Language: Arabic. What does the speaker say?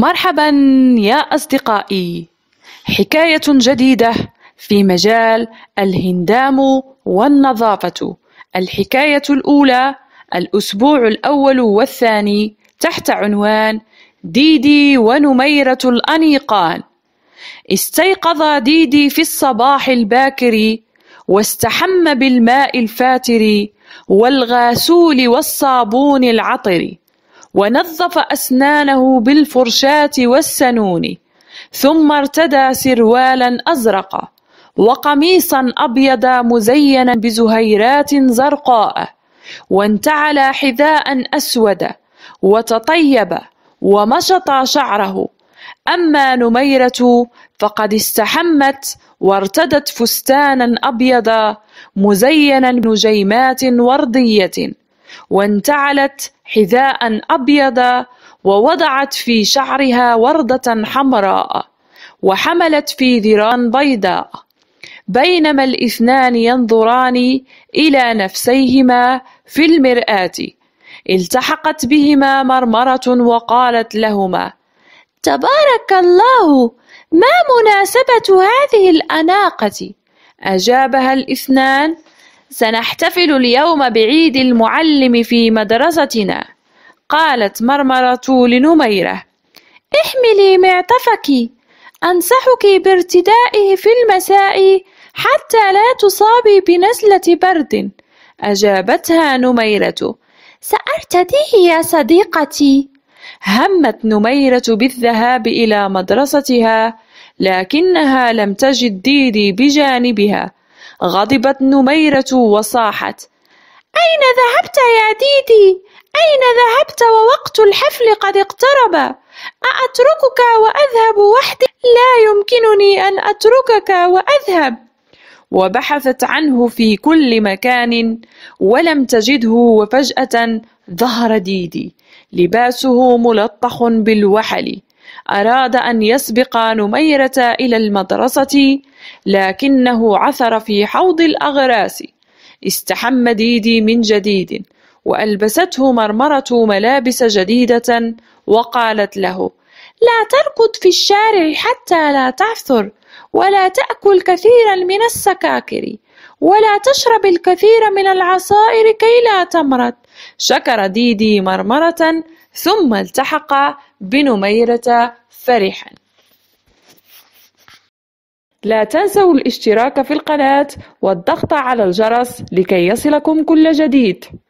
مرحبا يا أصدقائي. حكاية جديدة في مجال الهندام والنظافة. الحكاية الأولى الأسبوع الأول والثاني تحت عنوان ديدي ونميرة الأنيقان. استيقظ ديدي في الصباح الباكر واستحم بالماء الفاتر والغاسول والصابون العطر. ونظف أسنانه بالفرشاة والسنون ثم ارتدى سروالا أزرق وقميصا أبيض مزينا بزهيرات زرقاء وانتعل حذاء أسود وتطيب ومشط شعره أما نميرة فقد استحمت وارتدت فستانا أبيض مزينا بنجيمات وردية وانتعلت حذاء أبيض ووضعت في شعرها وردة حمراء وحملت في ذراع بيضاء بينما الاثنان ينظران إلى نفسيهما في المرآة التحقت بهما مرمرة وقالت لهما تبارك الله ما مناسبة هذه الأناقة؟ أجابها الاثنان سنحتفل اليوم بعيد المعلم في مدرستنا. قالت مرمرة لنميرة: احملي معطفك. أنصحك بارتدائه في المساء حتى لا تصابي بنزلة برد. أجابتها نميرة: سأرتديه يا صديقتي. همت نميرة بالذهاب إلى مدرستها، لكنها لم تجد ديدي بجانبها. غضبت نميرة وصاحت: "أين ذهبت يا ديدي؟ أين ذهبت ووقت الحفل قد اقترب؟ أأتركك وأذهب وحدي؟ لا يمكنني أن أتركك وأذهب". وبحثت عنه في كل مكان ولم تجده وفجأة ظهر ديدي لباسه ملطخ بالوحل أراد أن يسبق نميرة إلى المدرسة، لكنه عثر في حوض الأغراس. استحم ديدي من جديد، وألبسته مرمرة ملابس جديدة، وقالت له: "لا تركض في الشارع حتى لا تعثر، ولا تأكل كثيرا من السكاكر، ولا تشرب الكثير من العصائر كي لا تمرض". شكر ديدي مرمرة ثم التحق بنميرة فرحا لا تنسوا الاشتراك في القناة والضغط على الجرس لكي يصلكم كل جديد